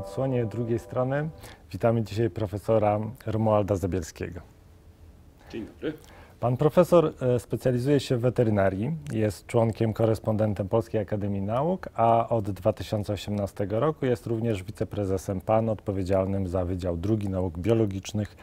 odsłonie drugiej strony witamy dzisiaj profesora Romualda Zabielskiego. Dzień dobry. Pan profesor e, specjalizuje się w weterynarii, jest członkiem korespondentem Polskiej Akademii Nauk, a od 2018 roku jest również wiceprezesem PAN odpowiedzialnym za Wydział II Nauk Biologicznych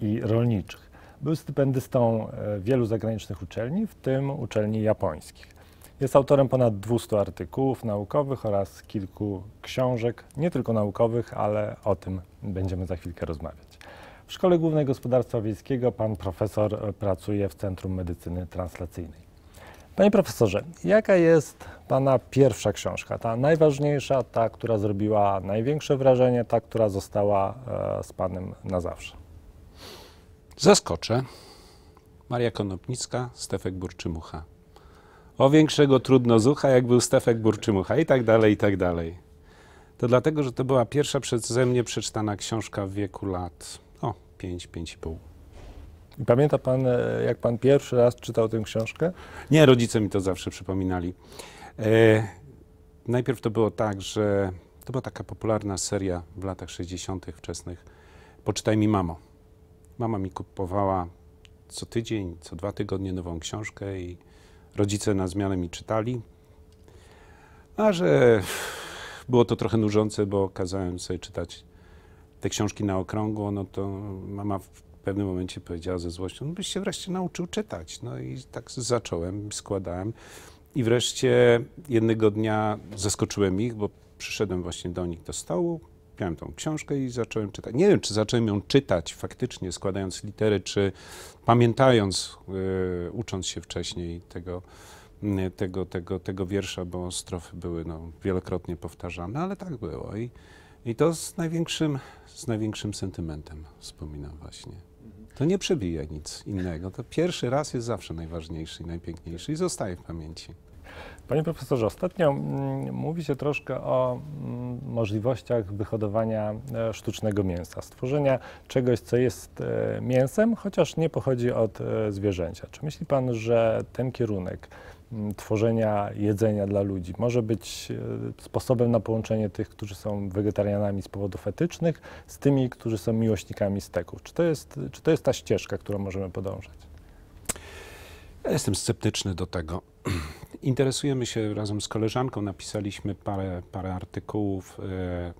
i Rolniczych. Był stypendystą e, wielu zagranicznych uczelni, w tym uczelni japońskich. Jest autorem ponad 200 artykułów naukowych oraz kilku książek, nie tylko naukowych, ale o tym będziemy za chwilkę rozmawiać. W Szkole Głównej Gospodarstwa Wiejskiego pan profesor pracuje w Centrum Medycyny Translacyjnej. Panie profesorze, jaka jest pana pierwsza książka, ta najważniejsza, ta, która zrobiła największe wrażenie, ta, która została e, z panem na zawsze? Zaskoczę. Maria Konopnicka, Stefek Burczymucha. O większego trudno zucha, jak był Stefek Burczymucha i tak dalej, i tak dalej. To dlatego, że to była pierwsza przeze mnie przeczytana książka w wieku lat, o, pięć, pół. I Pamięta pan, e, jak pan pierwszy raz czytał tę książkę? Nie, rodzice mi to zawsze przypominali. E, najpierw to było tak, że to była taka popularna seria w latach 60. wczesnych. Poczytaj mi mamo. Mama mi kupowała co tydzień, co dwa tygodnie nową książkę i rodzice na zmianę mi czytali, a że było to trochę nużące, bo kazałem sobie czytać te książki na okrągło, no to mama w pewnym momencie powiedziała ze złością, no byś się wreszcie nauczył czytać. No i tak zacząłem, składałem. I wreszcie jednego dnia zaskoczyłem ich, bo przyszedłem właśnie do nich do stołu, spotkałem tą książkę i zacząłem czytać. Nie wiem, czy zacząłem ją czytać faktycznie, składając litery, czy pamiętając, y, ucząc się wcześniej tego, y, tego, tego, tego wiersza, bo strofy były no, wielokrotnie powtarzane, ale tak było. I, i to z największym, z największym sentymentem wspominam właśnie. To nie przebija nic innego. To pierwszy raz jest zawsze najważniejszy i najpiękniejszy i zostaje w pamięci. Panie profesorze, ostatnio mm, mówi się troszkę o mm, możliwościach wyhodowania e, sztucznego mięsa, stworzenia czegoś, co jest e, mięsem, chociaż nie pochodzi od e, zwierzęcia. Czy myśli Pan, że ten kierunek mm, tworzenia jedzenia dla ludzi może być sposobem na połączenie tych, którzy są wegetarianami z powodów etycznych, z tymi, którzy są miłośnikami steków? Czy to jest, czy to jest ta ścieżka, którą możemy podążać? Ja jestem sceptyczny do tego. Interesujemy się razem z koleżanką, napisaliśmy parę, parę artykułów e,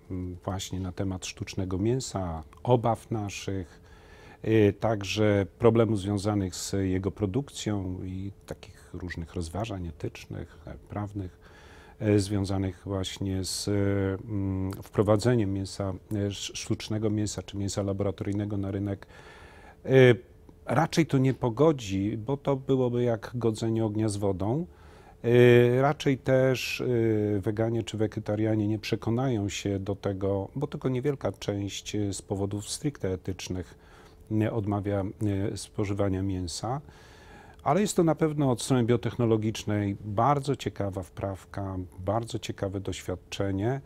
właśnie na temat sztucznego mięsa, obaw naszych, e, także problemów związanych z jego produkcją i takich różnych rozważań etycznych, e, prawnych związanych właśnie z wprowadzeniem mięsa sztucznego mięsa czy mięsa laboratoryjnego na rynek raczej to nie pogodzi, bo to byłoby jak godzenie ognia z wodą. Y, raczej też y, weganie czy wegetarianie nie przekonają się do tego, bo tylko niewielka część y, z powodów stricte etycznych odmawia spożywania mięsa. Ale jest to na pewno od strony biotechnologicznej bardzo ciekawa wprawka, bardzo ciekawe doświadczenie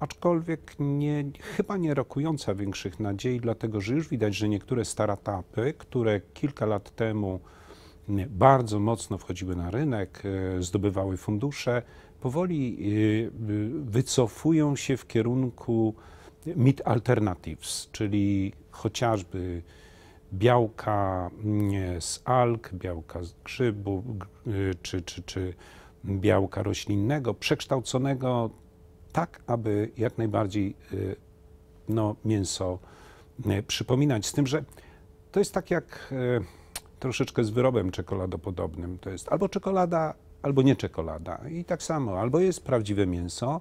aczkolwiek nie, chyba nie rokująca większych nadziei, dlatego że już widać, że niektóre startupy, które kilka lat temu mm, bardzo mocno wchodziły na rynek, e, zdobywały fundusze, powoli e, wycofują się w kierunku meat alternatives, czyli chociażby białka mm, z alg, białka z grzybu y, czy, czy, czy białka roślinnego, przekształconego tak aby jak najbardziej y, no, mięso y, przypominać. Z tym, że to jest tak jak y, troszeczkę z wyrobem czekoladopodobnym. To jest albo czekolada, albo nie czekolada. I tak samo, albo jest prawdziwe mięso,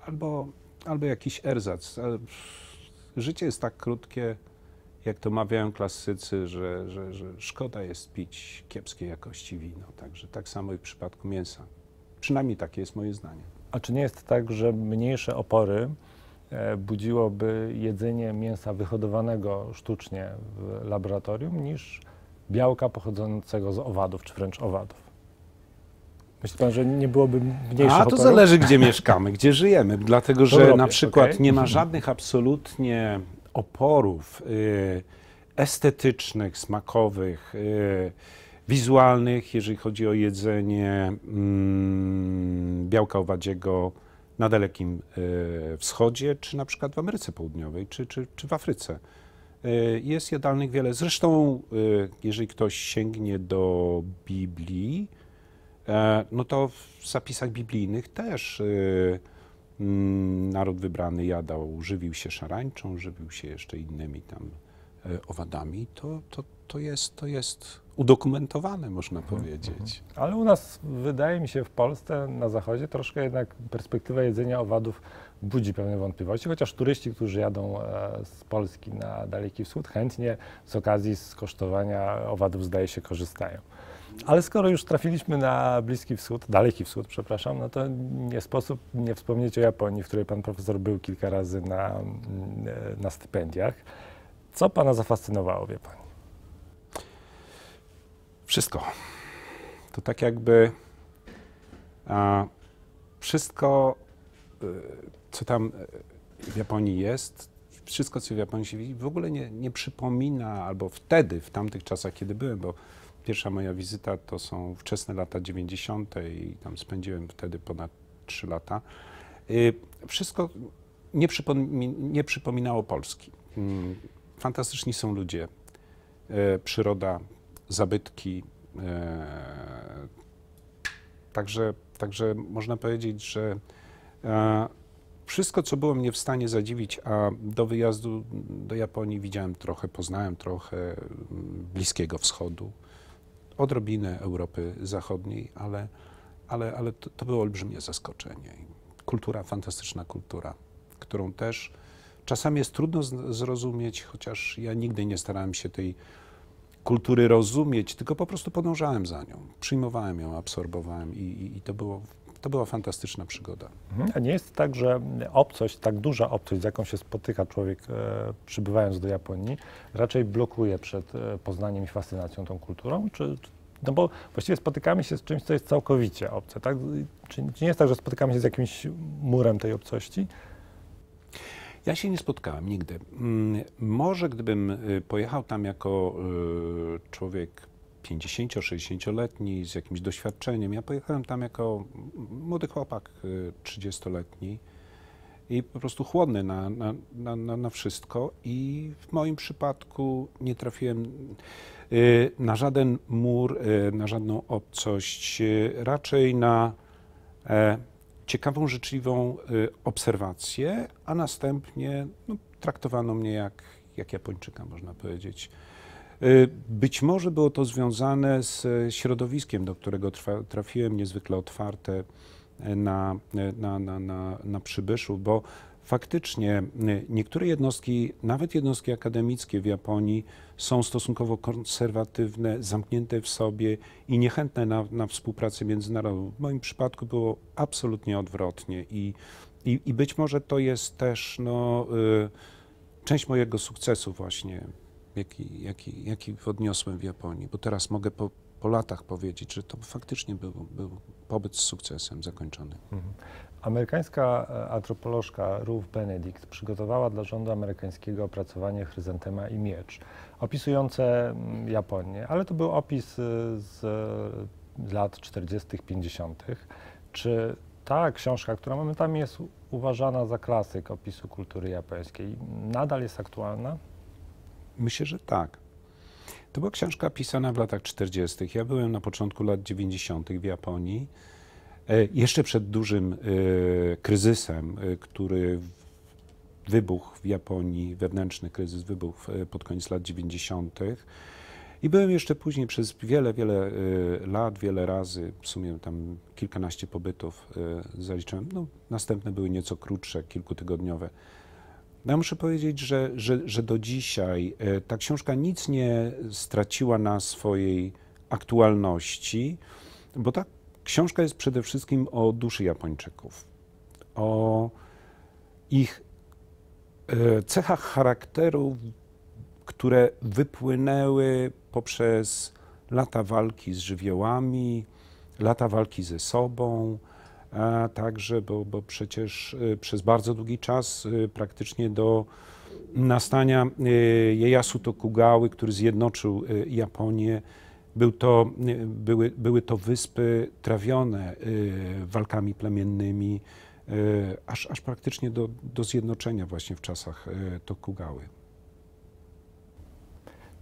albo, albo jakiś erzac. Życie jest tak krótkie, jak to mawiają klasycy, że, że, że szkoda jest pić kiepskiej jakości wino. Także tak samo i w przypadku mięsa. Przynajmniej takie jest moje zdanie. A czy nie jest tak, że mniejsze opory e, budziłoby jedzenie mięsa wyhodowanego sztucznie w laboratorium niż białka pochodzącego z owadów, czy wręcz owadów? Myśli pan, że nie byłoby mniejszych A, to oporów? zależy, gdzie mieszkamy, gdzie żyjemy, dlatego że robię, na przykład okay. nie ma mhm. żadnych absolutnie oporów y, estetycznych, smakowych, y, wizualnych, jeżeli chodzi o jedzenie mm, białka owadziego na Dalekim e, Wschodzie, czy na przykład w Ameryce Południowej, czy, czy, czy w Afryce. E, jest jadalnych wiele. Zresztą, e, jeżeli ktoś sięgnie do Biblii, no to w zapisach biblijnych też mm, naród wybrany jadał, żywił się szarańczą, żywił się jeszcze innymi tam E, owadami, to, to, to, jest, to jest udokumentowane, można mhm, powiedzieć. Mhm. Ale u nas, wydaje mi się, w Polsce, na zachodzie, troszkę jednak perspektywa jedzenia owadów budzi pewne wątpliwości, chociaż turyści, którzy jadą e, z Polski na Daleki Wschód, chętnie z okazji skosztowania owadów, zdaje się, korzystają. Ale skoro już trafiliśmy na Bliski Wschód, Daleki Wschód, przepraszam, no to nie sposób nie wspomnieć o Japonii, w której pan profesor był kilka razy na, mm, e, na stypendiach. Co Pana zafascynowało, wie Pani? Wszystko. To tak jakby a, wszystko, y, co tam y, w Japonii jest, wszystko, co w Japonii się widzi, w ogóle nie, nie przypomina, albo wtedy, w tamtych czasach, kiedy byłem, bo pierwsza moja wizyta to są wczesne lata 90. i tam spędziłem wtedy ponad 3 lata. Y, wszystko nie, nie przypominało Polski. Mm, fantastyczni są ludzie, e, przyroda, zabytki. E, także, także można powiedzieć, że e, wszystko, co było mnie w stanie zadziwić, a do wyjazdu do Japonii widziałem trochę, poznałem trochę mm, Bliskiego Wschodu, odrobinę Europy Zachodniej, ale, ale, ale to, to było olbrzymie zaskoczenie. Kultura, fantastyczna kultura, którą też czasami jest trudno zrozumieć, chociaż ja nigdy nie starałem się tej kultury rozumieć, tylko po prostu podążałem za nią, przyjmowałem ją, absorbowałem i, i, i to było to była fantastyczna przygoda. Mhm. A nie jest tak, że obcość, tak duża obcość, z jaką się spotyka człowiek e, przybywając do Japonii, raczej blokuje przed e, poznaniem i fascynacją tą kulturą? Czy, no bo właściwie spotykamy się z czymś, co jest całkowicie obce, tak? Czy, czy nie jest tak, że spotykamy się z jakimś murem tej obcości? Ja się nie spotkałem nigdy. Mm, może gdybym y, pojechał tam jako y, człowiek 50-60-letni z jakimś doświadczeniem, ja pojechałem tam jako młody chłopak 30-letni y, i po prostu chłodny na, na, na, na, wszystko. I w moim przypadku nie trafiłem na żaden mur, na żadną obcość, raczej na e, ciekawą, życzliwą obserwację, a następnie no, traktowano mnie jak, jak Japończyka, można powiedzieć. Być może było to związane z środowiskiem, do którego trafiłem, niezwykle otwarte na, na, na, na, na przybyszów, bo faktycznie y, niektóre jednostki, nawet jednostki akademickie w Japonii, są stosunkowo konserwatywne, zamknięte w sobie i niechętne na, na współpracę międzynarodową. W moim przypadku było absolutnie odwrotnie i, i, i być może to jest też no, y, część mojego sukcesu właśnie jaki, jaki, jaki podniosłem w Japonii, bo teraz mogę po, po latach powiedzieć, że to faktycznie był, był pobyt z sukcesem zakończony. Mhm. Amerykańska e, antropolożka Ruth Benedict przygotowała dla rządu amerykańskiego opracowanie Chryzantema i Miecz, opisujące mm, Japonię, ale to był opis e, z e, lat 40., 50. Czy ta książka, która momentami jest uważana za klasyk opisu kultury japońskiej, nadal jest aktualna? Myślę, że tak. To była książka pisana w latach 40. Ja byłem na początku lat 90. w Japonii, e, jeszcze przed dużym e, kryzysem, e, który wybuchł w Japonii, wewnętrzny kryzys wybuchł pod koniec lat 90. I byłem jeszcze później przez wiele, wiele lat, wiele razy, w sumie tam kilkanaście pobytów zaliczyłem. No, następne były nieco krótsze, kilkutygodniowe. Ja muszę powiedzieć, że, że, że do dzisiaj e, ta książka nic nie straciła na swojej aktualności, bo ta książka jest przede wszystkim o duszy Japończyków, o ich e, cechach charakteru, które wypłynęły poprzez lata walki z żywiołami, lata walki ze sobą, także, bo, bo przecież y, przez bardzo długi czas y, praktycznie do nastania Iejasu y, Tokugały, który zjednoczył Japonię, był to, były, były to wyspy trawione walkami plemiennymi, aż, aż praktycznie do, do zjednoczenia właśnie w czasach Tokugały.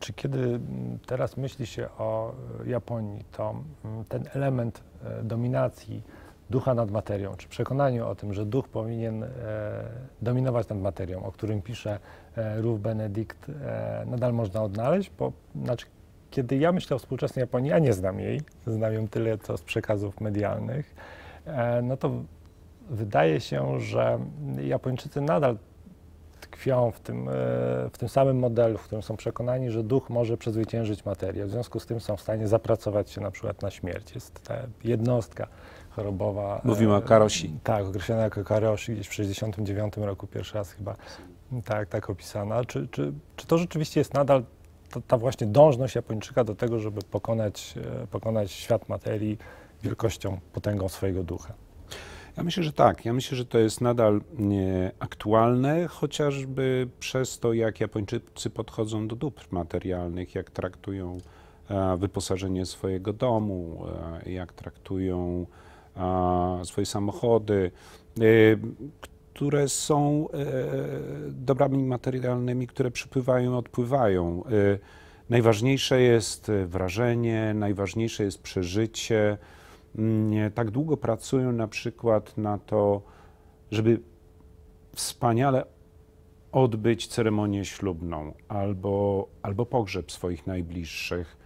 Czy kiedy mm, teraz myśli się o Japonii, to mm, ten element dominacji, ducha nad materią, czy przekonaniu o tym, że duch powinien e, dominować nad materią, o którym pisze e, Rów Benedikt, e, nadal można odnaleźć, bo znaczy, kiedy ja myślę o współczesnej Japonii, a nie znam jej, znam ją tyle, co z przekazów medialnych, e, no to wydaje się, że Japończycy nadal tkwią w tym, e, w tym samym modelu, w którym są przekonani, że duch może przezwyciężyć materię. W związku z tym są w stanie zapracować się na przykład na śmierć. Jest ta jednostka, chorobowa. E, Mówimy o karosi. Tak, określona jako karosi, gdzieś w 1969 roku pierwszy raz chyba tak, tak opisana. Czy, czy, czy to rzeczywiście jest nadal ta, ta właśnie dążność Japończyka do tego, żeby pokonać, e, pokonać świat materii wielkością, potęgą swojego ducha? Ja myślę, że tak. Ja myślę, że to jest nadal aktualne, chociażby przez to, jak Japończycy podchodzą do dóbr materialnych, jak traktują e, wyposażenie swojego domu, jak traktują swoje samochody, e, które są e, dobrami materialnymi, które przypływają i odpływają. E, najważniejsze jest wrażenie, najważniejsze jest przeżycie. Mm, tak długo pracują na przykład na to, żeby wspaniale odbyć ceremonię ślubną albo, albo pogrzeb swoich najbliższych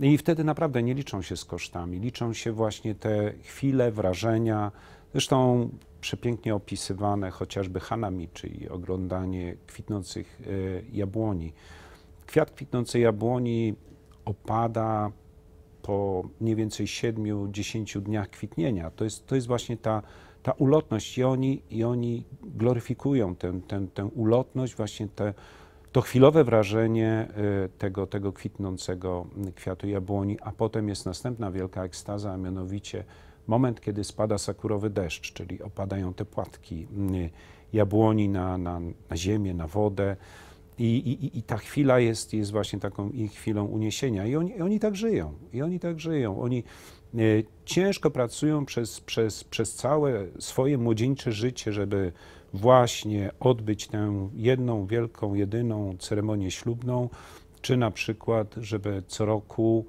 i wtedy naprawdę nie liczą się z kosztami, liczą się właśnie te chwile, wrażenia. Zresztą przepięknie opisywane chociażby hanami, czyli oglądanie kwitnących e, jabłoni. Kwiat kwitnącej jabłoni opada po mniej więcej 7-10 dniach kwitnienia. To jest, to jest właśnie ta, ta ulotność i oni, i oni gloryfikują tę, ten tę ulotność, właśnie te to chwilowe wrażenie y, tego, tego kwitnącego kwiatu jabłoni, a potem jest następna wielka ekstaza, a mianowicie moment, kiedy spada sakurowy deszcz, czyli opadają te płatki y, jabłoni na, na, na ziemię, na wodę. I, i, I, ta chwila jest, jest właśnie taką ich chwilą uniesienia. I oni, oni tak żyją. I oni tak żyją. Oni y, ciężko pracują przez, przez, przez całe swoje młodzieńcze życie, żeby właśnie odbyć tę jedną, wielką, jedyną ceremonię ślubną, czy na przykład, żeby co roku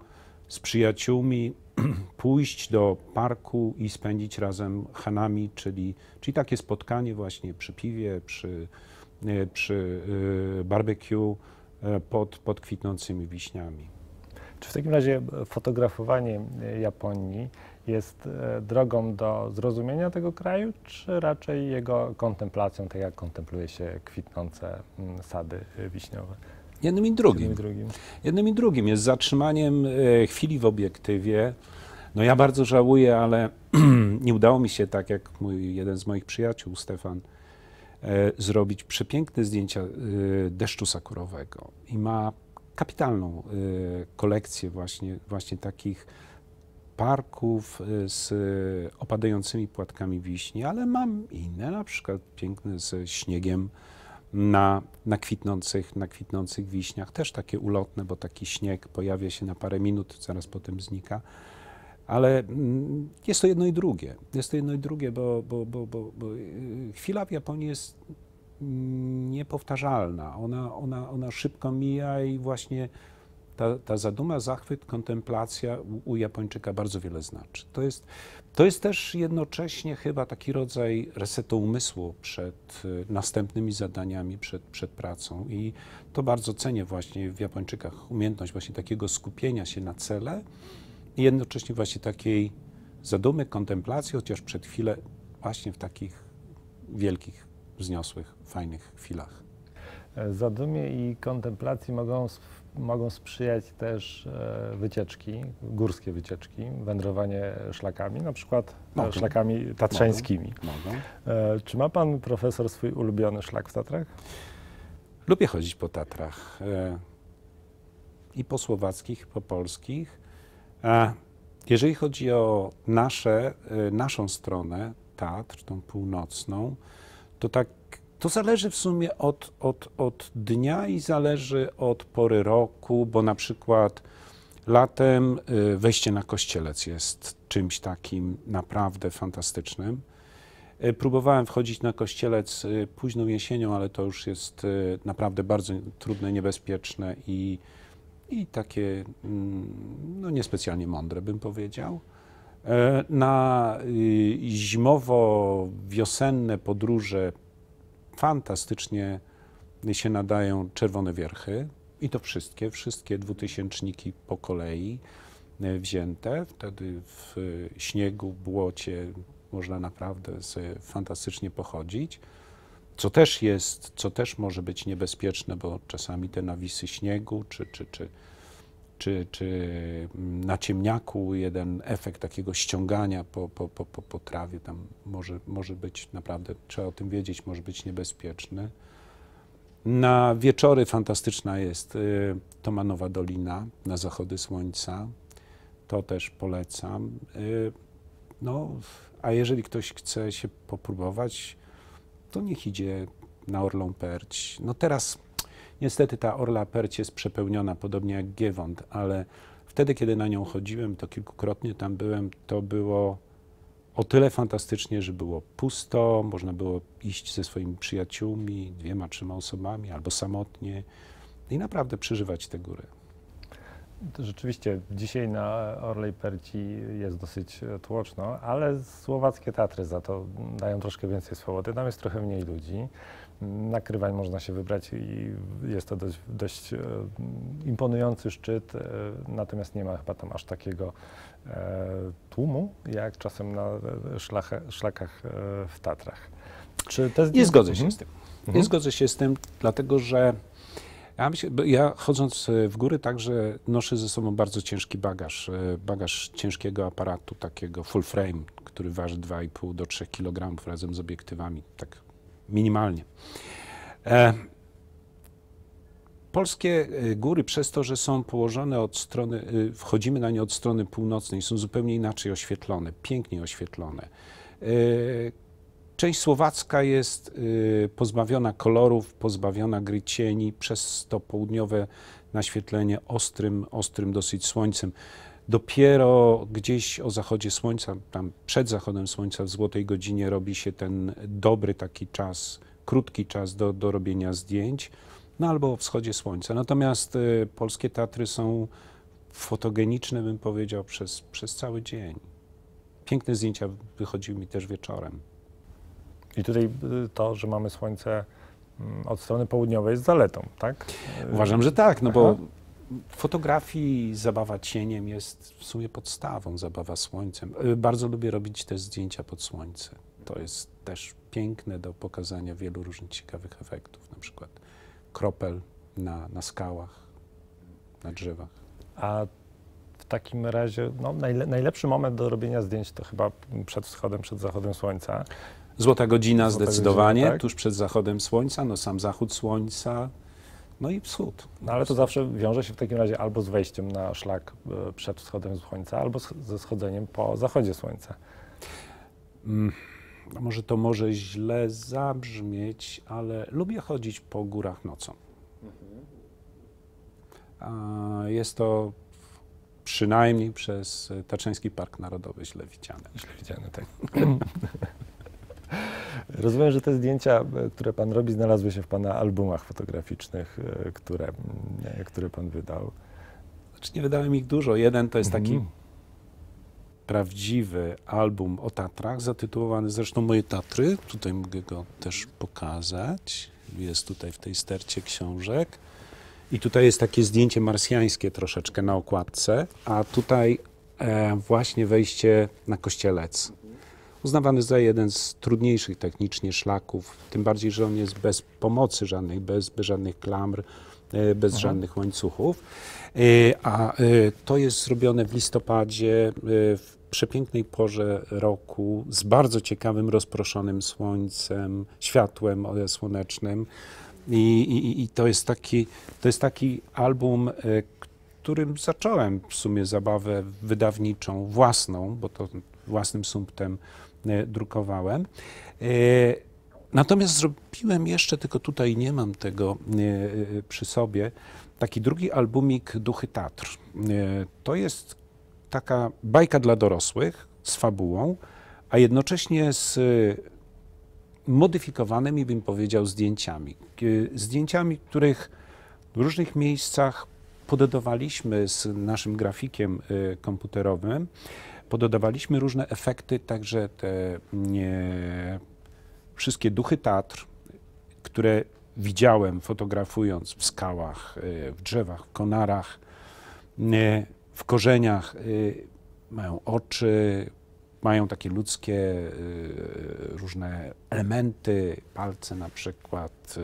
z przyjaciółmi pójść do parku i spędzić razem hanami, czyli, czyli takie spotkanie właśnie przy piwie, przy, e, przy e, barbecue e, pod, pod kwitnącymi wiśniami. Czy w takim razie fotografowanie Japonii jest e, drogą do zrozumienia tego kraju, czy raczej jego kontemplacją, tak jak kontempluje się kwitnące mm, sady e, wiśniowe? Jednym i drugim. Jednym i drugim, Jednym i drugim jest zatrzymaniem e, chwili w obiektywie. No ja bardzo żałuję, ale nie udało mi się, tak jak mój jeden z moich przyjaciół, Stefan, zrobić przepiękne zdjęcia deszczu sakurowego i ma kapitalną kolekcję właśnie, właśnie takich parków y, z y, opadającymi płatkami wiśni, ale mam inne, na przykład piękne ze śniegiem na, na, kwitnących, na kwitnących wiśniach, też takie ulotne, bo taki śnieg pojawia się na parę minut, zaraz potem znika. Ale mm, jest to jedno i drugie. Jest to jedno i drugie, bo, bo, bo, bo, bo y, chwila w Japonii jest niepowtarzalna. Ona, ona, ona szybko mija i właśnie ta, ta zaduma, zachwyt, kontemplacja u, u Japończyka bardzo wiele znaczy. To jest, to jest też jednocześnie chyba taki rodzaj resetu umysłu przed y, następnymi zadaniami, przed, przed pracą. I to bardzo cenię właśnie w Japończykach umiejętność właśnie takiego skupienia się na cele i jednocześnie właśnie takiej zadumy, kontemplacji, chociaż przed chwilę właśnie w takich wielkich, wzniosłych, fajnych chwilach. E, zadumie i kontemplacji mogą mogą sprzyjać też e, wycieczki, górskie wycieczki, wędrowanie szlakami, na przykład e, szlakami tatrzańskimi. Mogą. E, czy ma pan profesor swój ulubiony szlak w Tatrach? Lubię chodzić po Tatrach i po słowackich, i po polskich. Jeżeli chodzi o nasze, naszą stronę Tatr, tą północną, to tak to zależy w sumie od, od, od dnia i zależy od pory roku, bo na przykład latem y, wejście na kościelec jest czymś takim naprawdę fantastycznym. Y, próbowałem wchodzić na kościelec y, późną jesienią, ale to już jest naprawdę bardzo trudne, niebezpieczne i, i takie mm, no, niespecjalnie mądre, bym powiedział. E, na zimowo-wiosenne podróże fantastycznie się nadają czerwone wierchy i to wszystkie, wszystkie dwutysięczniki po kolei e, wzięte. Wtedy w e, śniegu, błocie można naprawdę sobie fantastycznie pochodzić. Co też jest, co też może być niebezpieczne, bo czasami te nawisy śniegu czy, czy, czy czy, czy mm, na ciemniaku jeden efekt takiego ściągania po, po, po, po, trawie tam może, może być naprawdę, trzeba o tym wiedzieć, może być niebezpieczny. Na wieczory fantastyczna jest y, Tomanowa Dolina na zachody słońca. To też polecam. Y, no, a jeżeli ktoś chce się popróbować, to niech idzie na Orlą Perć. No teraz Niestety ta orla perć jest przepełniona, podobnie jak Giewont, ale wtedy, kiedy na nią chodziłem, to kilkukrotnie tam byłem, to było o tyle fantastycznie, że było pusto, można było iść ze swoimi przyjaciółmi, dwiema, trzema osobami albo samotnie i naprawdę przeżywać te góry. To rzeczywiście dzisiaj na Orlej Perci jest dosyć tłoczno, ale słowackie teatry za to dają troszkę więcej swobody, tam jest trochę mniej ludzi. Nakrywań można się wybrać i jest to dość, dość e, imponujący szczyt, e, natomiast nie ma chyba tam aż takiego e, tłumu, jak czasem na szlakach w Tatrach. Czy to jest... Nie zgodzę się mhm. z tym. Nie mhm. zgodzę się z tym, dlatego że ja, myślę, ja, chodząc w góry także noszę ze sobą bardzo ciężki bagaż. Bagaż ciężkiego aparatu, takiego full frame, który waży 2,5 do 3 kg razem z obiektywami. Tak minimalnie. E, polskie e, góry, przez to, że są położone od strony, e, wchodzimy na nie od strony północnej, są zupełnie inaczej oświetlone, pięknie oświetlone. E, część słowacka jest pozbawiona kolorów, pozbawiona gry cieni, przez to południowe naświetlenie ostrym, ostrym dosyć słońcem. Dopiero gdzieś o zachodzie słońca, tam przed zachodem słońca w złotej godzinie robi się ten dobry taki czas, krótki czas do, do robienia zdjęć, no albo o wschodzie słońca. Natomiast y, polskie teatry są fotogeniczne, bym powiedział, przez, przez cały dzień. Piękne zdjęcia wychodziły mi też wieczorem. I tutaj y, to, że mamy słońce mm, od strony południowej jest zaletą, tak? Uważam, że tak, no bo Aha fotografii zabawa cieniem jest w sumie podstawą, zabawa słońcem. Y, bardzo lubię robić te zdjęcia pod słońce. To jest też piękne do pokazania wielu różnych ciekawych efektów, na przykład kropel na, na skałach, na drzewach. A w takim razie no, najle najlepszy moment do robienia zdjęć to chyba przed wschodem, przed zachodem słońca. Złota godzina Złota zdecydowanie, godzina, tak? tuż przed zachodem słońca, no sam zachód słońca, no i wschód. No ale to zawsze wiąże się w takim razie albo z wejściem na szlak e, przed wschodem słońca, albo ze schodzeniem po zachodzie słońca. Mm, może to może źle zabrzmieć, ale lubię chodzić po górach nocą. Jest to przynajmniej przez Taczeński Park Narodowy źle widziane. Źle widziane, tak. Rozumiem, że te zdjęcia, e, które Pan robi, znalazły się w Pana albumach fotograficznych, e, które, e, które Pan wydał. Znaczy nie wydałem ich dużo. Jeden to jest taki mm. prawdziwy album o Tatrach, zatytułowany zresztą Moje Tatry. Tutaj mogę go też pokazać. Jest tutaj w tej stercie książek. I tutaj jest takie zdjęcie marsjańskie troszeczkę na okładce, a tutaj e, właśnie wejście na kościelec uznawany za jeden z trudniejszych technicznie szlaków, tym bardziej, że on jest bez pomocy żadnej, bez, bez żadnych klamr, e, bez Aha. Mhm. żadnych łańcuchów. E, a e, to jest zrobione w listopadzie, w przepięknej porze roku, z bardzo ciekawym, rozproszonym słońcem, światłem słonecznym. I, i, i to, jest taki, to jest taki album, którym zacząłem w sumie zabawę wydawniczą własną, bo to własnym sumptem E, drukowałem. E, natomiast zrobiłem jeszcze, tylko tutaj nie mam tego e, przy sobie, taki drugi albumik Duchy Tatr. To jest taka bajka dla dorosłych z fabułą, a jednocześnie z modyfikowanymi, bym powiedział, zdjęciami. Zdjęciami, których w różnych miejscach pododawaliśmy z naszym grafikiem komputerowym. Pododawaliśmy różne efekty, także te nie, wszystkie duchy Tatr, które widziałem fotografując w skałach, e, w drzewach, w konarach, e, w korzeniach, e, mają oczy, mają takie ludzkie różne elementy, palce na przykład,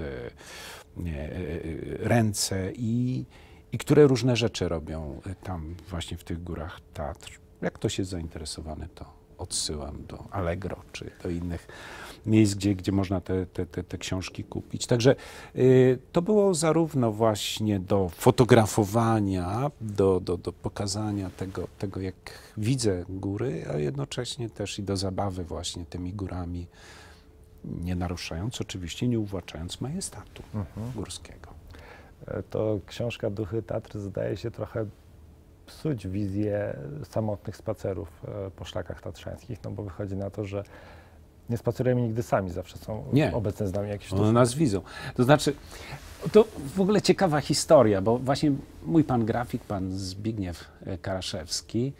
ręce i, i które różne rzeczy robią tam właśnie w tych górach Tatr. Jak ktoś jest zainteresowany, to odsyłam do Allegro czy do innych miejsc, gdzie, gdzie można te, te, te, te książki kupić. Także y, to było zarówno właśnie do fotografowania, do, do, do pokazania tego, tego, jak widzę góry, a jednocześnie też i do zabawy właśnie tymi górami, nie naruszając oczywiście, nie uwłaczając majestatu mhm. górskiego. E, to książka Duchy Tatr zdaje się trochę psuć wizję samotnych spacerów e, po szlakach tatrzańskich, no bo wychodzi na to, że nie spacerujemy nigdy sami, zawsze są nie. obecne z nami jakieś... One nas widzą. To znaczy, to w ogóle ciekawa historia, bo właśnie mój pan grafik, pan Zbigniew e, Karaszewski,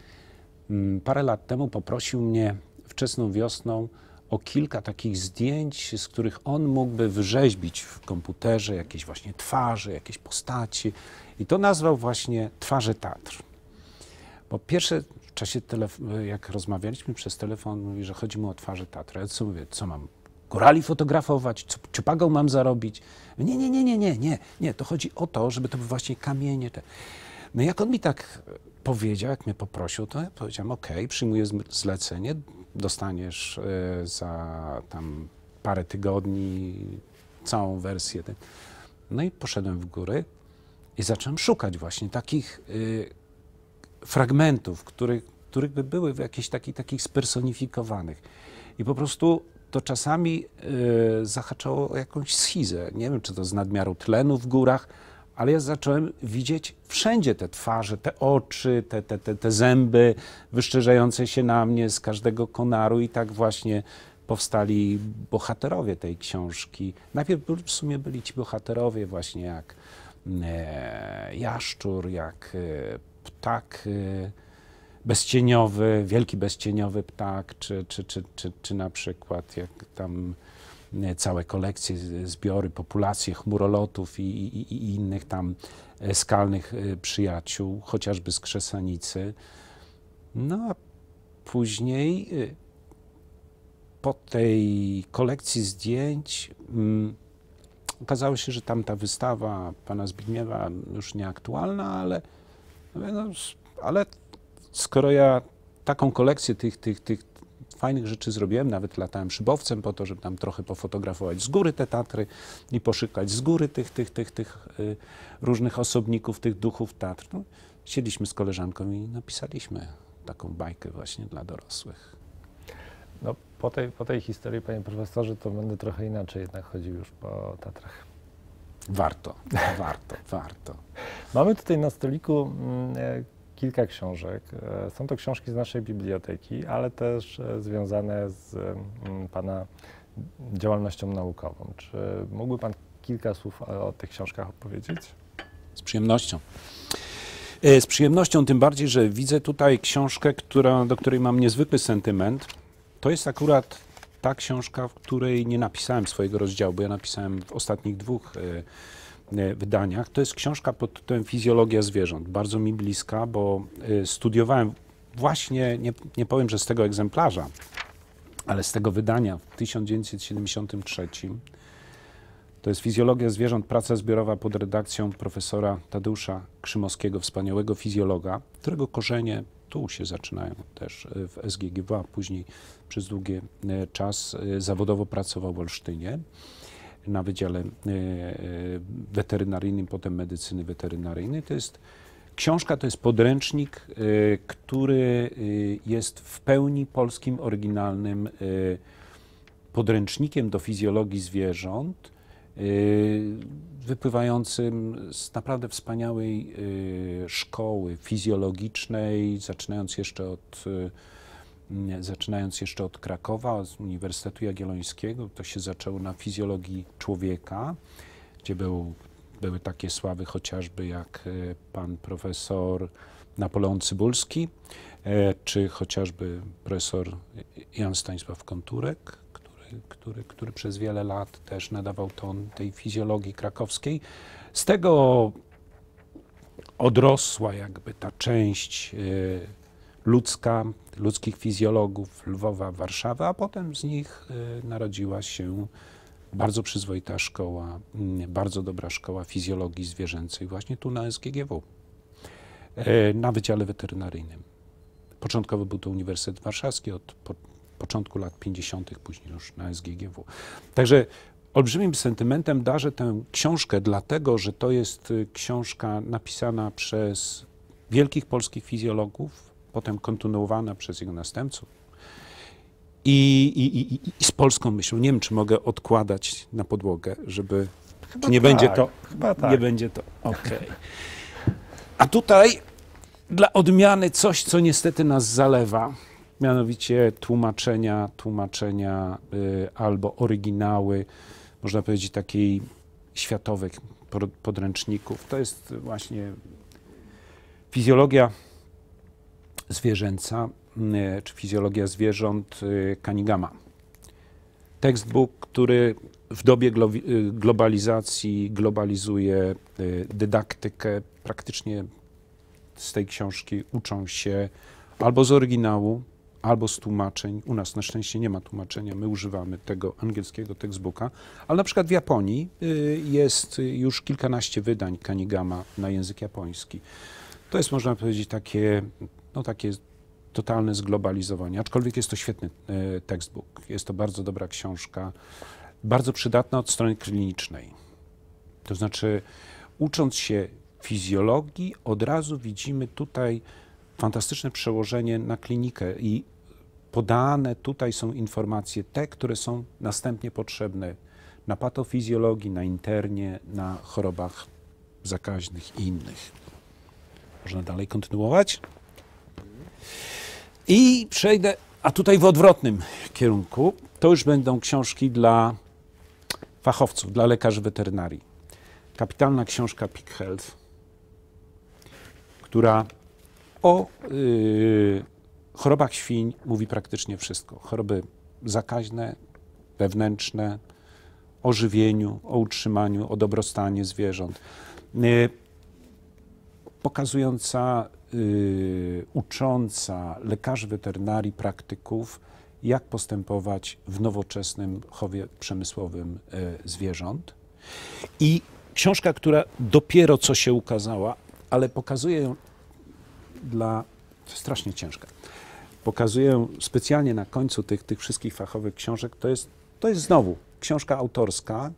mm, parę lat temu poprosił mnie wczesną wiosną o kilka takich zdjęć, z których on mógłby wyrzeźbić w komputerze jakieś właśnie twarze, jakieś postaci. I to nazwał właśnie Twarze Tatr. Bo pierwsze w czasie, jak rozmawialiśmy przez telefon, mówi, że chodzi mu o twarze Tatry. Ja co mówię, co mam górali fotografować, co, czy mam zarobić? Nie, nie, nie, nie, nie, nie, nie, to chodzi o to, żeby to były właśnie kamienie te. No jak on mi tak e, powiedział, jak mnie poprosił, to ja powiedziałem, ok, przyjmuję zlecenie, dostaniesz y, za tam parę tygodni całą wersję. No i poszedłem w góry i zacząłem szukać właśnie takich y, fragmentów, których, których by były w jakichś taki, takich spersonifikowanych. I po prostu to czasami y, zahaczało o jakąś schizę. Nie wiem, czy to z nadmiaru tlenu w górach, ale ja zacząłem widzieć wszędzie te twarze, te oczy, te, te, te, te zęby wyszczerzające się na mnie z każdego konaru i tak właśnie powstali bohaterowie tej książki. Najpierw w sumie byli ci bohaterowie właśnie jak mm, e, Jaszczur, jak e, ptak y, bezcieniowy, wielki bezcieniowy ptak, czy, czy, czy, czy, czy na przykład jak tam y, całe kolekcje, zbiory, populacje chmurolotów i, i, i innych tam e, skalnych y, przyjaciół, chociażby z Krzesanicy. No a później po tej kolekcji zdjęć mm, okazało się, że tamta wystawa pana Zbigniewa już nieaktualna, ale no, no ale skoro ja taką kolekcję tych, tych, tych fajnych rzeczy zrobiłem, nawet latałem szybowcem po to, żeby tam trochę pofotografować z góry te Tatry i poszukać z góry tych, tych, tych, tych y, różnych osobników, tych duchów Tatr. No, siedliśmy z koleżanką i napisaliśmy taką bajkę właśnie dla dorosłych. No, po tej, po tej historii, panie profesorze, to będę trochę inaczej jednak chodził już po Tatrach. Warto, warto, warto. Mamy tutaj na stoliku mm, e, kilka książek. E, są to książki z naszej biblioteki, ale też e, związane z mm, Pana działalnością naukową. Czy mógłby Pan kilka słów o, o tych książkach opowiedzieć? Z przyjemnością. Z przyjemnością, tym bardziej, że widzę tutaj książkę, która, do której mam niezwykły sentyment. To jest akurat ta książka, w której nie napisałem swojego rozdziału, bo ja napisałem w ostatnich dwóch e, e, wydaniach. To jest książka pod tytułem Fizjologia zwierząt. Bardzo mi bliska, bo e, studiowałem właśnie, nie, nie powiem, że z tego egzemplarza, ale z tego wydania w 1973. To jest Fizjologia zwierząt, praca zbiorowa pod redakcją profesora Tadeusza Krzymowskiego, wspaniałego fizjologa, którego korzenie tu się zaczynają też e, w SGGW, później przez długi e, czas e, zawodowo pracował w Olsztynie na Wydziale Weterynaryjnym, potem Medycyny Weterynaryjnej. To jest Książka to jest podręcznik, który jest w pełni polskim oryginalnym podręcznikiem do fizjologii zwierząt wypływającym z naprawdę wspaniałej y, szkoły fizjologicznej, zaczynając jeszcze od y, zaczynając jeszcze od Krakowa, z Uniwersytetu Jagiellońskiego, to się zaczęło na fizjologii człowieka, gdzie był, były takie sławy chociażby jak y, pan profesor Napoleon Cybulski, czy chociażby profesor Jan Stanisław Konturek, który, który przez wiele lat też nadawał ton tej fizjologii krakowskiej. Z tego odrosła jakby ta część e, ludzka, ludzkich fizjologów Lwowa, Warszawa, a potem z nich e, narodziła się bardzo przyzwoita szkoła, bardzo dobra szkoła fizjologii zwierzęcej, właśnie tu na SGGW, e, na Wydziale Weterynaryjnym. Początkowo był to Uniwersytet Warszawski, od początku lat 50., później już na SGGW. Także olbrzymim sentymentem darzę tę książkę, dlatego że to jest y, książka napisana przez wielkich polskich fizjologów, potem kontynuowana przez jego następców. I, i, i, I z polską myślą. Nie wiem, czy mogę odkładać na podłogę, żeby. Chyba nie tak, tak. będzie to. Chyba tak. Nie będzie to. Okej. Okay. A tutaj dla odmiany coś, co niestety nas zalewa mianowicie tłumaczenia, tłumaczenia y, albo oryginały, można powiedzieć, takiej światowych podręczników. To jest właśnie fizjologia zwierzęca, y, czy fizjologia zwierząt y, Kanigama. Textbook, który w dobie globalizacji globalizuje dydaktykę. Praktycznie z tej książki uczą się albo z oryginału, albo z tłumaczeń. U nas na szczęście nie ma tłumaczenia, my używamy tego angielskiego textbooka, ale na przykład w Japonii y, jest już kilkanaście wydań Kanigama na język japoński. To jest, można powiedzieć, takie, no, takie totalne zglobalizowanie, aczkolwiek jest to świetny y, textbook, jest to bardzo dobra książka, bardzo przydatna od strony klinicznej. To znaczy, ucząc się fizjologii, od razu widzimy tutaj fantastyczne przełożenie na klinikę i podane tutaj są informacje te, które są następnie potrzebne na patofizjologii, na internie, na chorobach zakaźnych i innych. Można dalej kontynuować? I przejdę, a tutaj w odwrotnym kierunku. To już będą książki dla fachowców, dla lekarzy weterynarii. Kapitalna książka Pig Health, która o yy, w chorobach świń mówi praktycznie wszystko. Choroby zakaźne, wewnętrzne, o żywieniu, o utrzymaniu, o dobrostanie zwierząt. Y, pokazująca, y, ucząca lekarzy weterynarii, praktyków, jak postępować w nowoczesnym chowie przemysłowym y, zwierząt. I książka, która dopiero co się ukazała, ale pokazuje ją dla. To strasznie ciężka pokazuję specjalnie na końcu tych, tych wszystkich fachowych książek, to jest, to jest znowu książka autorska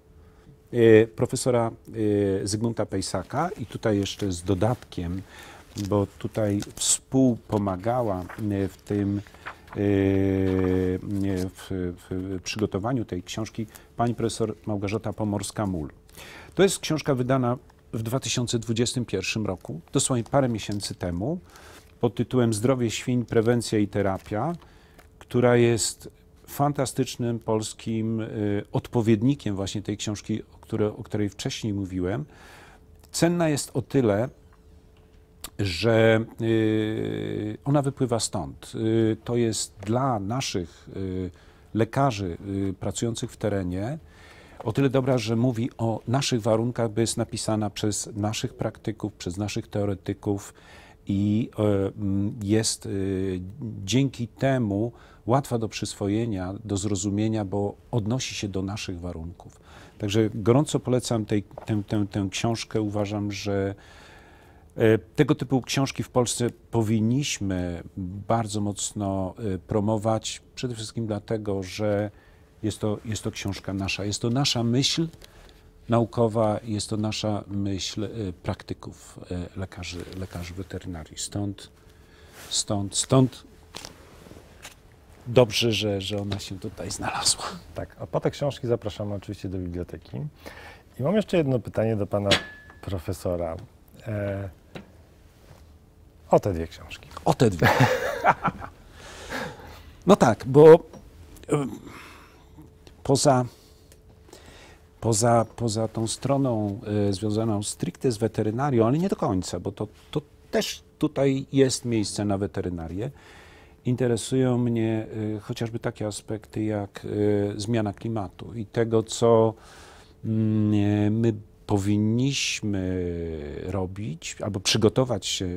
y, profesora y, Zygmunta Pejsaka i tutaj jeszcze z dodatkiem, bo tutaj współpomagała y, w tym w, w, przygotowaniu tej książki pani profesor Małgorzata Pomorska-Mul. To jest książka wydana w 2021 roku, dosłownie parę miesięcy temu pod tytułem Zdrowie świń, prewencja i terapia, która jest fantastycznym polskim y, odpowiednikiem właśnie tej książki, o której, o której wcześniej mówiłem. Cenna jest o tyle, że y, ona wypływa stąd. Y, to jest dla naszych lekarzy pracujących w terenie o tyle dobra, że mówi o naszych warunkach, by jest napisana przez naszych praktyków, przez naszych teoretyków i e, jest e, dzięki temu łatwa do przyswojenia, do zrozumienia, bo odnosi się do naszych warunków. Także gorąco polecam tej, tę, tę, tę książkę. Uważam, że e, tego typu książki w Polsce powinniśmy bardzo mocno promować, przede wszystkim dlatego, że jest to, jest to książka nasza, jest to nasza myśl, naukowa, jest to nasza myśl y, praktyków, y, lekarzy, lekarzy weterynarii. Stąd, stąd, stąd dobrze, że, że ona się tutaj znalazła. Tak, a po te książki zapraszamy oczywiście do biblioteki. I mam jeszcze jedno pytanie do pana profesora. E... O te dwie książki. O te dwie. no tak, bo y, poza poza, poza tą stroną y, związaną stricte z weterynarią, ale nie do końca, bo to, to też tutaj jest miejsce na weterynarię. Interesują mnie y, chociażby takie aspekty jak y, zmiana klimatu i tego, co mm, my powinniśmy robić albo przygotować się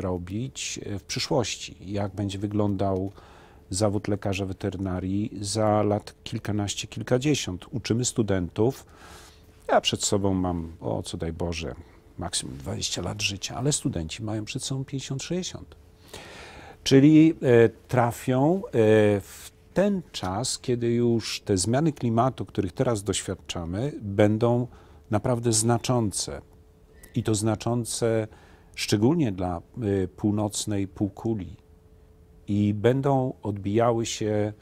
robić w przyszłości, jak będzie wyglądał zawód lekarza weterynarii za lat kilkanaście, kilkadziesiąt. Uczymy studentów. Ja przed sobą mam, o co daj Boże, maksimum 20 lat życia, ale studenci mają przed sobą 50-60. Czyli e, trafią e, w ten czas, kiedy już te zmiany klimatu, których teraz doświadczamy, będą naprawdę znaczące. I to znaczące szczególnie dla e, północnej półkuli i będą odbijały się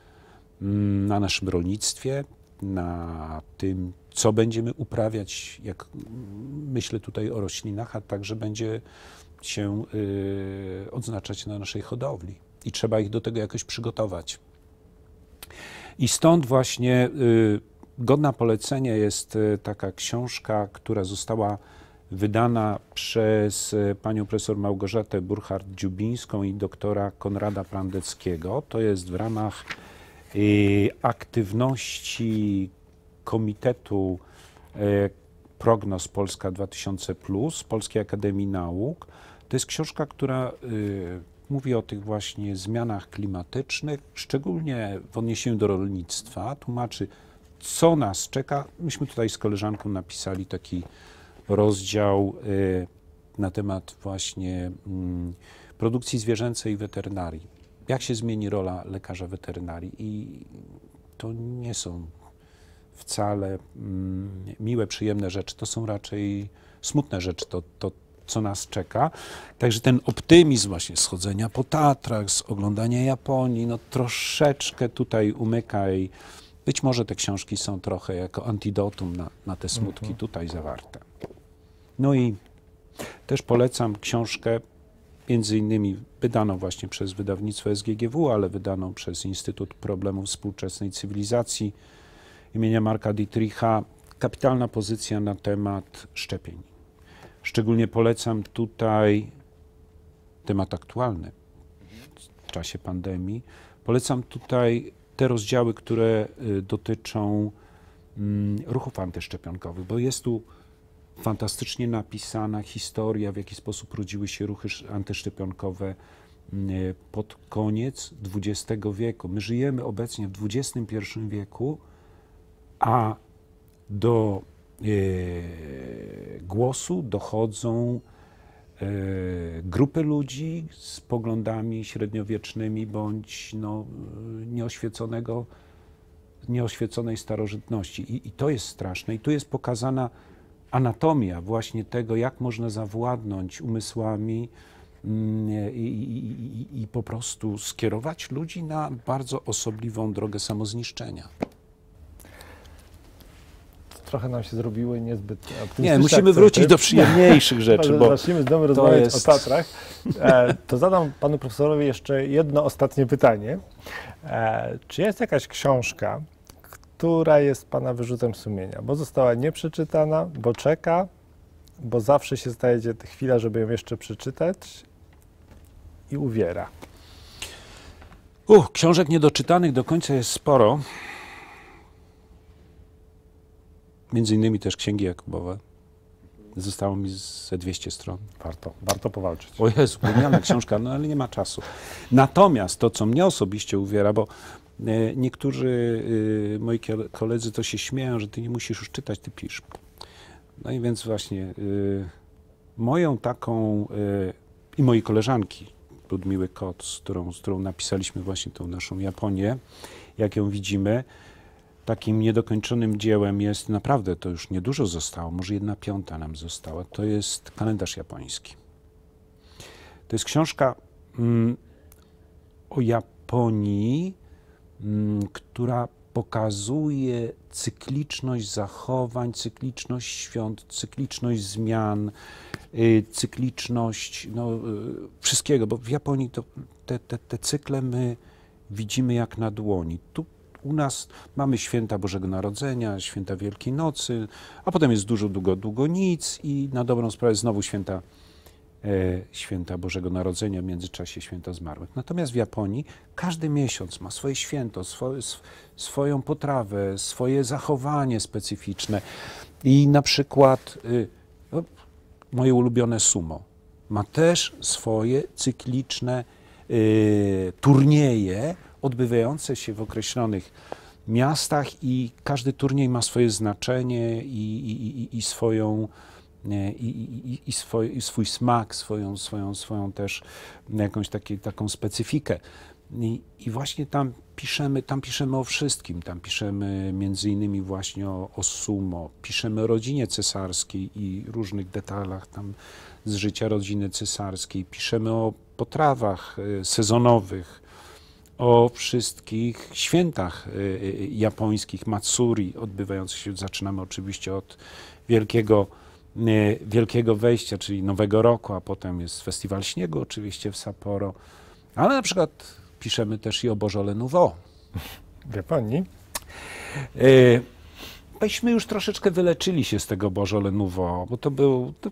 mm, na naszym rolnictwie, na tym, co będziemy uprawiać, jak mm, myślę tutaj o roślinach, a także będzie się y, odznaczać na naszej hodowli i trzeba ich do tego jakoś przygotować. I stąd właśnie y, godna polecenia jest y, taka książka, która została wydana przez e, panią profesor Małgorzatę Burchard-Dziubińską i doktora Konrada Prandeckiego. To jest w ramach e, aktywności Komitetu e, Prognoz Polska 2000 Plus Polskiej Akademii Nauk. To jest książka, która mówi o tych właśnie zmianach klimatycznych, szczególnie w odniesieniu do rolnictwa. Tłumaczy, co nas czeka. Myśmy tutaj z koleżanką napisali taki rozdział y, na temat właśnie mm, produkcji zwierzęcej i weterynarii. Jak się zmieni rola lekarza weterynarii? I to nie są wcale mm, miłe, przyjemne rzeczy, to są raczej smutne rzeczy, to, to co nas czeka. Także ten optymizm właśnie schodzenia po Tatrach, z oglądania Japonii, no troszeczkę tutaj umykaj być może te książki są trochę jako antidotum na, na te smutki mhm. tutaj zawarte. No i też polecam książkę, między innymi wydaną właśnie przez wydawnictwo SGGW, ale wydaną przez Instytut Problemów Współczesnej Cywilizacji imienia Marka Dietricha, kapitalna pozycja na temat szczepień. Szczególnie polecam tutaj temat aktualny w czasie pandemii. Polecam tutaj te rozdziały, które y, dotyczą mm, ruchów antyszczepionkowych, bo jest tu fantastycznie napisana historia, w jaki sposób rodziły się ruchy antyszczepionkowe mm, y, pod koniec XX wieku. My żyjemy obecnie w XXI wieku, a do y, głosu dochodzą E, grupy ludzi z poglądami średniowiecznymi bądź no, e, nieoświeconego, nieoświeconej starożytności. I, I to jest straszne. I tu jest pokazana anatomia właśnie tego, jak można zawładnąć umysłami mm, e, i, i, i po prostu skierować ludzi na bardzo osobliwą drogę samozniszczenia trochę nam się zrobiły niezbyt optymistyczne. Nie, musimy akcenty. wrócić do przyjemniejszych rzeczy. bo zaczniemy znowu rozmawiać jest... o Tatrach. E, to zadam panu profesorowi jeszcze jedno ostatnie pytanie. E, czy jest jakaś książka, która jest pana wyrzutem sumienia? Bo została nieprzeczytana, bo czeka, bo zawsze się znajdzie chwila, żeby ją jeszcze przeczytać i uwiera. Uch, książek niedoczytanych do końca jest sporo. Między innymi też księgi Jakubowe. Zostało mi ze 200 stron. Warto, warto powalczyć. O Jezu, genialna książka, no ale nie ma czasu. Natomiast to, co mnie osobiście uwiera, bo e, niektórzy e, moi koledzy to się śmieją, że ty nie musisz już czytać, ty pisz. No i więc właśnie e, moją taką i mojej koleżanki Ludmiły Kot, z którą, z którą napisaliśmy właśnie tą naszą Japonię, jak ją widzimy, takim niedokończonym dziełem jest, naprawdę to już niedużo zostało, może jedna piąta nam została, to jest kalendarz japoński. To jest książka mm, o Japonii, mm, która pokazuje cykliczność zachowań, cykliczność świąt, cykliczność zmian, y, cykliczność no, y, wszystkiego, bo w Japonii to, te, te, te cykle my widzimy jak na dłoni. Tu u nas mamy święta Bożego Narodzenia, święta Wielkiej Nocy, a potem jest dużo, długo, długo nic i na dobrą sprawę znowu święta, e, święta Bożego Narodzenia, w międzyczasie święta zmarłych. Natomiast w Japonii każdy miesiąc ma swoje święto, sw, swoją potrawę, swoje zachowanie specyficzne. I na przykład y, no, moje ulubione sumo ma też swoje cykliczne y, turnieje, odbywające się w określonych miastach i każdy turniej ma swoje znaczenie i, i, i, i swoją. E, I, i, swój, swój smak, swoją, swoją, swoją też jakąś taki, taką specyfikę. I, I, właśnie tam piszemy, tam piszemy o wszystkim. Tam piszemy między innymi właśnie o, o sumo, piszemy o rodzinie cesarskiej i różnych detalach tam z życia rodziny cesarskiej, piszemy o potrawach e, sezonowych, o wszystkich świętach y, y, japońskich, Matsuri, odbywających się, zaczynamy oczywiście od wielkiego, y, wielkiego wejścia, czyli Nowego Roku, a potem jest Festiwal Śniegu oczywiście w Sapporo, ale na przykład piszemy też i o Bożole Nouveau. Wie pani? Myśmy już troszeczkę wyleczyli się z tego Bożole Nouveau, bo to był, to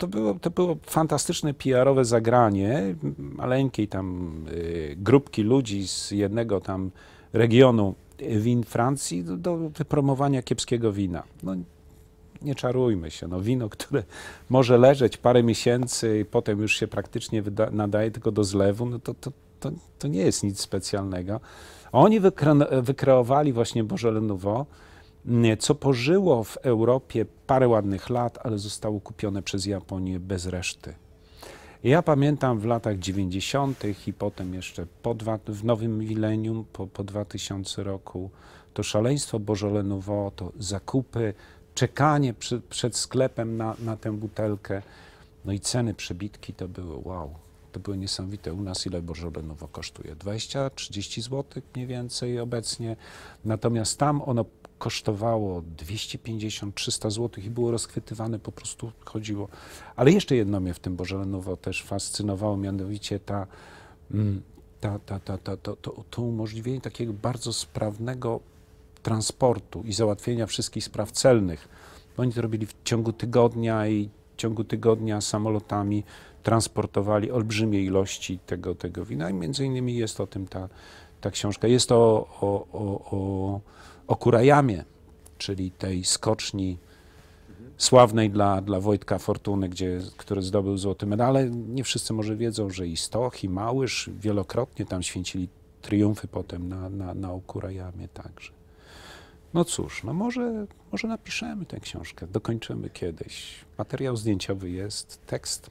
to było, to było fantastyczne PR-owe zagranie maleńkiej tam y, grupki ludzi z jednego tam regionu y, win Francji do, do wypromowania kiepskiego wina. No, nie czarujmy się, no wino, które może leżeć parę miesięcy i potem już się praktycznie wyda, nadaje tylko do zlewu, no to, to, to, to nie jest nic specjalnego. Oni wykre, wykreowali właśnie Boże Nouveau, Y, co pożyło w Europie parę ładnych lat, ale zostało kupione przez Japonię bez reszty. Ja pamiętam w latach 90. i potem jeszcze po dwa, w nowym milenium, po, po 2000 roku, to szaleństwo Bożole Nouveau, to zakupy, czekanie przy, przed sklepem na, na tę butelkę, no i ceny przebitki to były wow, to były niesamowite. U nas ile Bożole Nouveau kosztuje? 20-30 zł mniej więcej obecnie, natomiast tam ono kosztowało 250-300 zł i było rozchwytywane, po prostu chodziło. Ale jeszcze jedno mnie w tym Boże Lenowo też fascynowało, mianowicie ta, mm, ta, ta, ta, ta, to, to, to umożliwienie takiego bardzo sprawnego transportu i załatwienia wszystkich spraw celnych. Oni to robili w ciągu tygodnia i w ciągu tygodnia samolotami transportowali olbrzymie ilości tego, tego wina. I między innymi jest o tym ta, ta książka. Jest to o, o, o Okurajamie, czyli tej skoczni sławnej dla, dla Wojtka Fortuny, gdzie, który zdobył złoty medal, ale nie wszyscy może wiedzą, że i Stoch, i Małysz wielokrotnie tam święcili triumfy potem na, na, na Okurajamie także. No cóż, no może, może napiszemy tę książkę, dokończymy kiedyś. Materiał zdjęciowy jest, tekst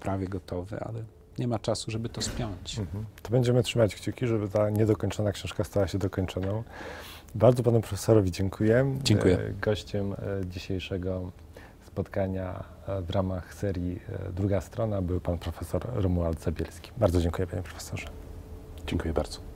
prawie gotowy, ale nie ma czasu, żeby to spiąć. Mhm. To będziemy trzymać kciuki, żeby ta niedokończona książka stała się dokończoną. Bardzo panu profesorowi dziękuję. Dziękuję. E, gościem e, dzisiejszego spotkania e, w ramach serii Druga Strona był pan profesor Romuald Zabielski. Bardzo dziękuję panie profesorze. Dziękuję bardzo.